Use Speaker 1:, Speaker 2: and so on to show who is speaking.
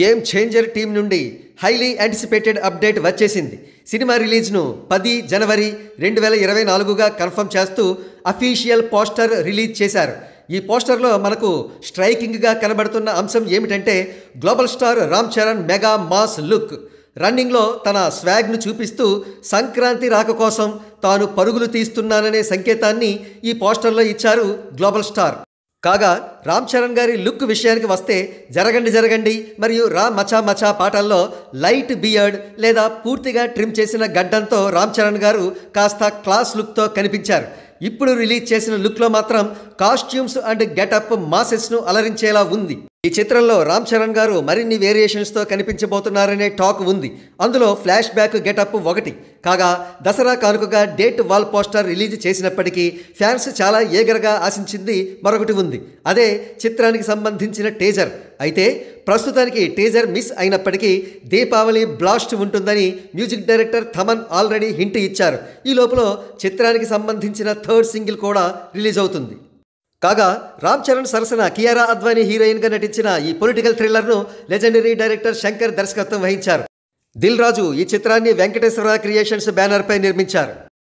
Speaker 1: game Changer team నుండి highly anticipated update వచ్చేసింది సినిమా రిలీజ్ను పది జనవరి రెండు వేల ఇరవై నాలుగుగా కన్ఫర్మ్ చేస్తూ అఫీషియల్ పోస్టర్ రిలీజ్ చేశారు ఈ పోస్టర్లో మనకు స్ట్రైకింగ్గా కనబడుతున్న అంశం ఏమిటంటే global star Ram Charan mega mass look రన్నింగ్లో తన స్వాగ్ను చూపిస్తూ సంక్రాంతి రాక కోసం తాను పరుగులు తీస్తున్నాననే సంకేతాన్ని ఈ పోస్టర్లో ఇచ్చారు గ్లోబల్ స్టార్ కాగా రామ్ చరణ్ గారి లుక్ విషయానికి వస్తే జరగండి జరగండి మరియు రా మచా మచా పాటల్లో లైట్ బియర్డ్ లేదా పూర్తిగా ట్రిమ్ చేసిన గడ్డంతో రామ్ చరణ్ గారు కాస్త క్లాస్ లుక్తో కనిపించారు ఇప్పుడు రిలీజ్ చేసిన లుక్లో మాత్రం కాస్ట్యూమ్స్ అండ్ గెటప్ మాసెస్ను అలరించేలా ఉంది ఈ చిత్రంలో రామ్ చరణ్ గారు మరిన్ని వేరియేషన్స్తో కనిపించబోతున్నారనే టాక్ ఉంది అందులో ఫ్లాష్ బ్యాక్ గెటప్ ఒకటి కాగా దసరా కానుకగా డేట్ వాల్ పోస్టర్ రిలీజ్ చేసినప్పటికీ ఫ్యాన్స్ చాలా ఏగరగా ఆశించింది మరొకటి ఉంది అదే చిత్రానికి సంబంధించిన టేజర్ అయితే ప్రస్తుతానికి టేజర్ మిస్ అయినప్పటికీ దీపావళి బ్లాస్ట్ ఉంటుందని music director Thaman already hint ఇచ్చారు ఈ లోపల చిత్రానికి సంబంధించిన థర్డ్ సింగిల్ కూడా రిలీజ్ అవుతుంది కాగా రామ్ చరణ్ సరసన కియారా అద్వానీ హీరోయిన్గా నటించిన ఈ పొలిటికల్ థ్రిల్లర్ను లెజెండరీ డైరెక్టర్ శంకర్ దర్శకత్వం వహించారు దిల్ రాజు ఈ చిత్రాన్ని వెంకటేశ్వర క్రియేషన్స్ బ్యానర్పై నిర్మించారు